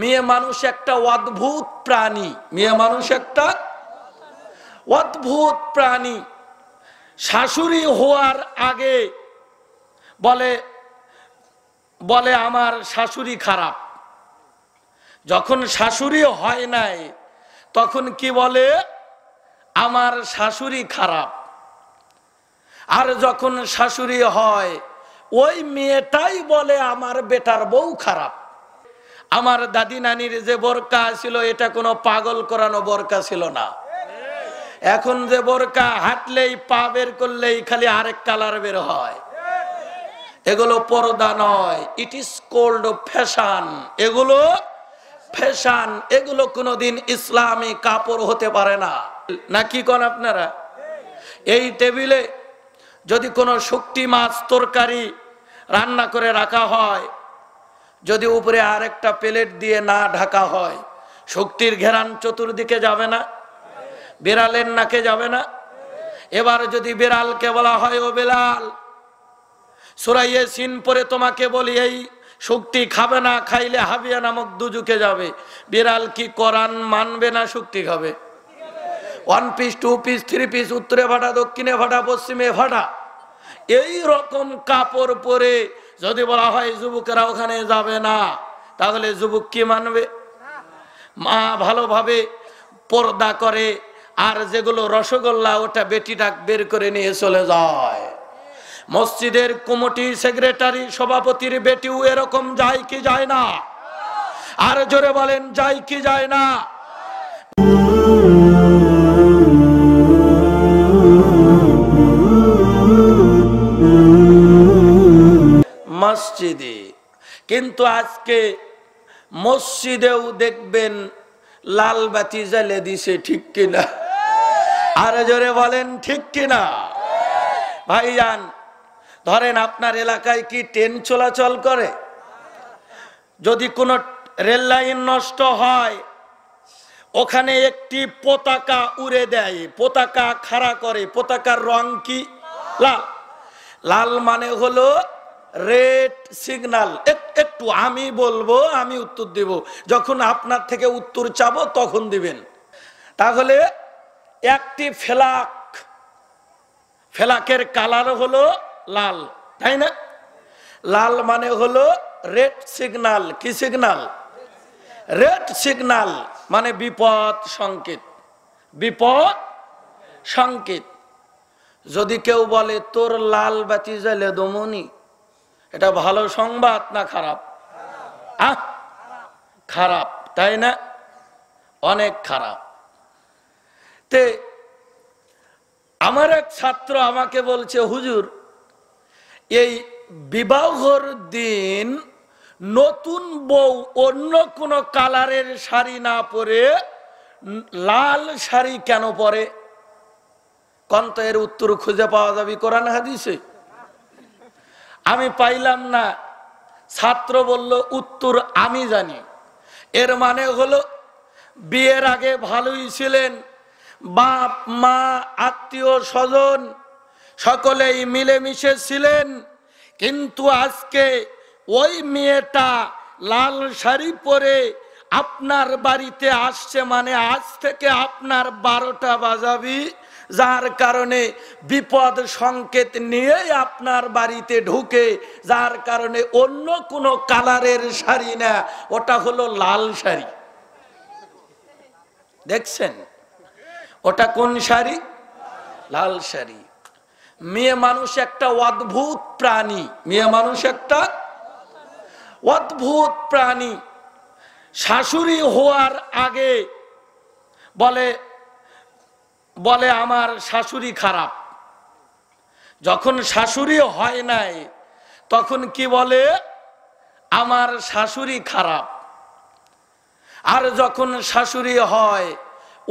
মেয়ে মানুষ একটা অদ্ভুত প্রাণী মেয়ে মানুষ একটা অদ্ভুত প্রাণী শাশুড়ি হওয়ার আগে বলে বলে আমার শাশুড়ি খারাপ যখন শাশুড়ি হয় নাই তখন কি বলে আমার শাশুড়ি খারাপ আর যখন শাশুড়ি হয় ওই মেয়েটাই বলে আমার বেটার বউ খারাপ আমার দাদি নানির যে বোরকা ছিল এটা কোনো পাগল করানো বোরকা ছিল না এখন যে বোরকা হাঁটলেই পা বের করলেই খালি আরেক কালার বের হয় এগুলো পর্দা নয় ইট ইজ কোল্ড ফ্যাশন এগুলো ফ্যাশন এগুলো কোনোদিন ইসলামী কাপড় হতে পারে না না কি কন আপনারা এই টেবিলে যদি কোনো শক্তি মাছ তরকারি রান্না করে রাখা হয় যদি উপরে আর একটা প্লেট দিয়ে না ঢাকা হয় শক্তির ঘেরান চতুর্দিকে যাবে না বেড়ালের নাকে যাবে না এবার যদি বেড়ালকে বলা হয় ও বিড়াল সুরাইয়ে সিন পরে তোমাকে বলি এই শক্তি খাবে না খাইলে হাবিয়া নামক দুজুকে যাবে বিড়াল কি করান মানবে না শক্তি খাবে one piece two piece three piece উত্তরে ফাটা দক্ষিণে ফাটা পশ্চিমে ফাটা এই রকম কাপড় পরে যদি বলা হয় যুবকেরা ওখানে যাবে না তাহলে যুবক কি মানবে মা ভালোভাবে পর্দা করে আর যেগুলো রসগোল্লা ওটা বেটি ডাক বের করে নিয়ে চলে যায় মসজিদের কমিটি সেক্রেটারি সভাপতির বেটিও এরকম যায় কি যায় না আর জোরে বলেন যায় কি যায় না মসজিদে কিন্তু আজকে মসজিদেও দেখবেন লাল বাতি জ্বালে দিছে ঠিক কিনা আর জোরে বলেন ঠিক কিনা যান ধরেন আপনার এলাকায় কি ট্রেন চলাচল করে যদি কোনো রেল লাইন নষ্ট হয় ওখানে একটি পতাকা উড়ে দেয় পতাকা খাড়া করে পতাকার রং কি লাল লাল মানে হলো রেড সিগনাল একটু আমি বলবো আমি উত্তর দিব যখন আপনার থেকে উত্তর চাবো তখন দিবেন তাহলে একটি ফেলাক ফেলাকের কালার হলো লাল তাই না লাল মানে হলো রেড সিগনাল কি সিগনাল রেড সিগনাল মানে বিপদ সংকেত বিপদ সংকেত যদি কেউ বলে তোর লাল বাতি জ্বালে দমনি এটা ভালো সংবাদ না খারাপ আহ খারাপ তাই না অনেক খারাপ তে আমার এক ছাত্র আমাকে বলছে হুজুর এই বিবাহর দিন নতুন বউ অন্য কোনো কালারের শাড়ি না পরে লাল শাড়ি কেন পরে কন্ত এর উত্তর খুঁজে পাওয়া যাবে কোরআন হাদিসে আমি পাইলাম না ছাত্র বলল উত্তর আমি জানি এর মানে হলো বিয়ের আগে ভালোই ছিলেন বাপ মা আত্মীয় স্বজন সকলেই মিলেমিশে ছিলেন কিন্তু আজকে ওই মেয়েটা লাল শাড়ি পরে আপনার বাড়িতে আসছে মানে আজ থেকে আপনার বারোটা বাজাবি যার কারণে বিপদ সংকেত নিয়ে আপনার বাড়িতে ঢুকে যার কারণে অন্য কোনো কালারের শাড়ি না ওটা হলো লাল শাড়ি দেখছেন ওটা কোন শাড়ি লাল শাড়ি মেয়ে মানুষ একটা অদ্ভুত প্রাণী মেয়ে মানুষ একটা অদ্ভুত প্রাণী শাশুড়ি হওয়ার আগে বলে বলে আমার শাশুড়ি খারাপ যখন শাশুড়ি হয় নাই তখন কি বলে আমার শাশুড়ি খারাপ আর যখন শাশুড়ি হয়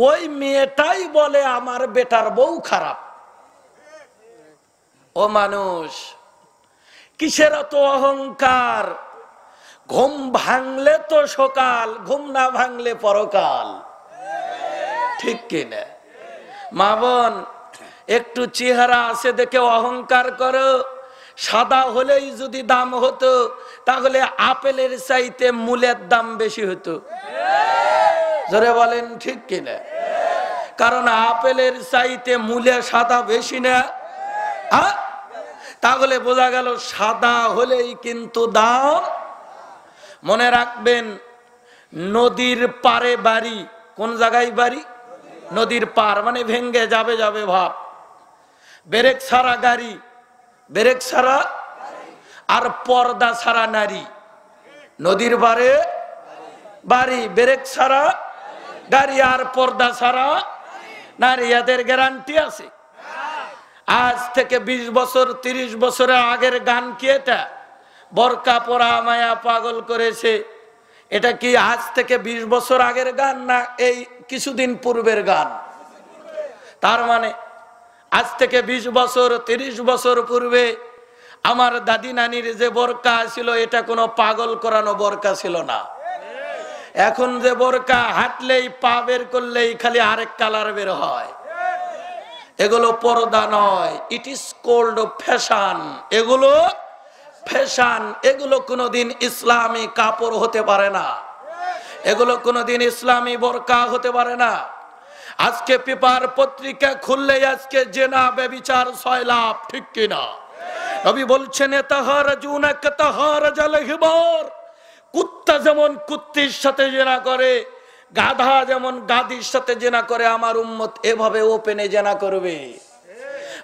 ওই মেয়েটাই বলে আমার বেটার বউ খারাপ ও মানুষ কিসের তো অহংকার ঘুম ভাঙলে তো সকাল ঘুম না ভাঙলে পরকাল ঠিক কিনা মা বোন একটু চেহারা আছে দেখে অহংকার করো সাদা হলেই যদি দাম হতো তাহলে আপেলের চাইতে মূলের দাম বেশি হতো ধরে বলেন ঠিক কিনা কারণ আপেলের চাইতে মূলে সাদা বেশি না তাহলে বোঝা গেল সাদা হলেই কিন্তু দাম মনে রাখবেন নদীর পারে বাড়ি কোন জায়গায় বাড়ি নদীর পার মানে ভেঙ্গে যাবে যাবে ভাব বেরেক সারা গাড়ি বেরেক সারা আর পর্দা সারা নারী নদীর বারে বাড়ি বেরেক সারা গাড়ি আর পর্দা সারা নারী এদের গ্যারান্টি আছে আজ থেকে ২০ বছর ৩০ বছরের আগের গান কি এটা বরকা পরা মায়া পাগল করেছে এটা কি আজ থেকে ২০ বছর আগের গান না এই কিছুদিন পূর্বের গান তার মানে আজ থেকে ২০ বছর ৩০ বছর পূর্বে আমার দাদি নানির যে বরকা ছিল এটা কোনো পাগল করানো বরকা ছিল না এখন যে বোরকা হাঁটলেই পা বের করলেই খালি আরেক কালার বের হয় এগুলো পর্দা নয় ইট ইজ কোল্ড ফ্যাশন এগুলো ফ্যাশন এগুলো কোনোদিন ইসলামী কাপড় হতে পারে না এগুলো কোনোদিন ইসলামী বোরকা হতে পারে না আজকে পেপার পত্রিকা খুললে আজকে জেনা বেবিচার ছয় লাভ ঠিক কিনা রবি বলছেন কুত্তা যেমন কুত্তির সাথে জেনা করে গাধা যেমন গাদির সাথে জেনা করে আমার উম্মত এভাবে ওপেনে জেনা করবে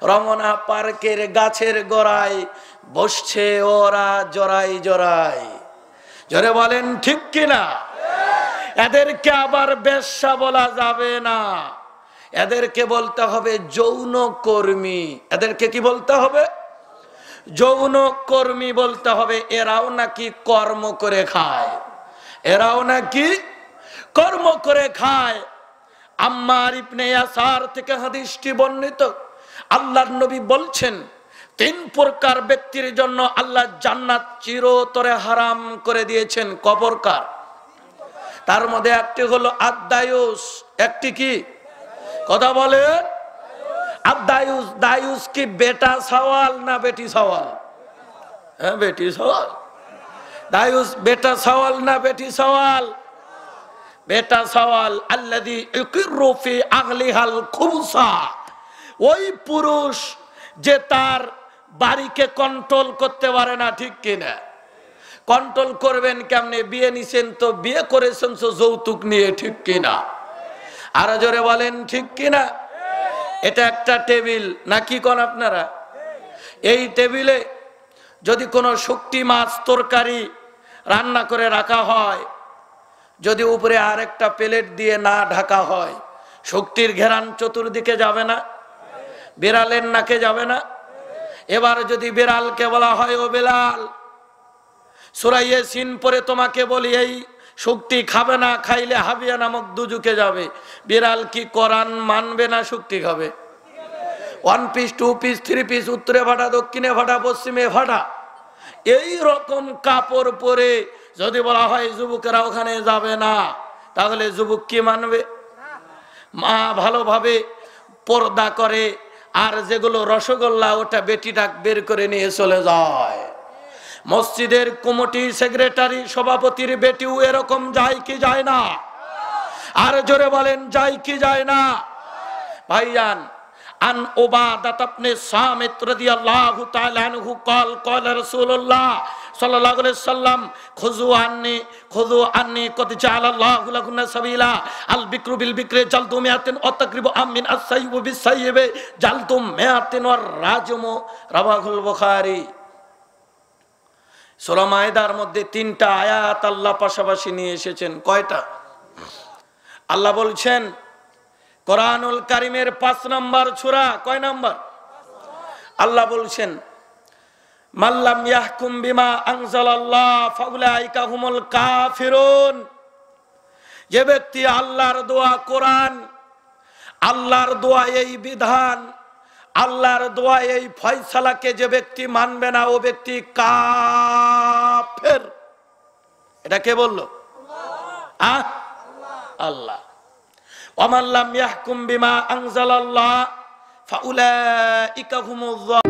রমনা পার্কের গাছের গোড়ায় বসছে ওরা জরাই জরাই জোরে বলেন ঠিক কিনা এদেরকে আবার বেশ্যা বলা যাবে না এদেরকে বলতে হবে যৌন কর্মী এদেরকে কি বলতে হবে যৌন কর্মী বলতে হবে এরাও নাকি কর্ম করে খায় এরাও নাকি কর্ম করে খায় আম্মার ইবনে ইয়াসার থেকে হাদিসটি বর্ণিত আল্লাহর নবী বলছেন তিন প্রকার ব্যক্তির জন্য আল্লাহ জান্নাত চিরতরে হারাম করে দিয়েছেন কবরকার তার মধ্যে একটি হলো আদায়ুস একটি কি কথা বলে আদায়ুস দায়ুস কি বেটা সওয়াল না বেটি সওয়াল হ্যাঁ বেটি সওয়াল দায়ুস বেটা সওয়াল না বেটি সওয়াল বেটা সওয়াল আল্লাদি ইকিরুফি আগলিহাল খুবসা ওই পুরুষ যে তার বাড়িকে কন্ট্রোল করতে পারে না ঠিক কিনা কন্ট্রোল করবেন কেমনে বিয়ে নিছেন তো বিয়ে করেছেন তো যৌতুক নিয়ে ঠিক কিনা আরো জোরে বলেন ঠিক কিনা এটা একটা টেবিল না কি কন আপনারা এই টেবিলে যদি কোনো শক্তি মাছ তরকারি রান্না করে রাখা হয় যদি উপরে আর একটা প্লেট দিয়ে না ঢাকা হয় শক্তির ঘেরান চতুর্দিকে যাবে না বিড়ালের নাকে যাবে না এবার যদি বেড়ালকে বলা হয় ও বেলাল সুরাইয়ে সিন পরে তোমাকে বলি এই শক্তি খাবে না খাইলে হাবিয়া নামক দুজুকে যাবে বিড়াল কি করান মানবে না শক্তি খাবে one piece two piece three piece উত্তরে ফাটা দক্ষিণে ফাটা পশ্চিমে ফাটা এই রকম কাপড় পরে যদি বলা হয় যুবকেরা ওখানে যাবে না তাহলে যুবক কি মানবে মা ভালোভাবে পর্দা করে আর যেগুলো রসগোল্লা ওটা বেটি ডাক বের করে নিয়ে চলে যায় মসজিদের কমিটি সেক্রেটারি সভাপতির বেটিও এরকম যায় কি যায় না আর জোরে বলেন যায় কি যায় না ভাইজান আন ওবাদাত আপনি সামিত রাদিয়াল্লাহু তাআলা আনহু قال قال رسول الله صلى الله عليه وسلم خذوا عني خذوا عني قد جعل الله لكم سبيلا البكر بالبكر جلدم ياتن وتقرب ام من السيب بالسيب جلدم ياتن والراجم رواه البخاري সূরা মায়েদার মধ্যে তিনটা আয়াত আল্লাহ পাশাপাশি নিয়ে এসেছেন কয়টা আল্লাহ বলছেন কোরআনুল কারিমের পাঁচ নম্বর ছোড়া কয় নম্বর আল্লাহ বলছেন মাল্লাম ইয়াহকুম বিমা আংজালাল্লাহ ফাউলাইকা হুমুল কাফিরুন যে ব্যক্তি আল্লাহর দোয়া কোরআন আল্লাহর দোয়া এই বিধান আল্লাহর দোয়া এই ফয়সালাকে যে ব্যক্তি মানবে না ও ব্যক্তি কাফের এটা কে বলল আহ আল্লাহ ওমাল্লাম ইয়াহকুম বিমা আংজালাল্লাহ ফাউলাইকা হুমুয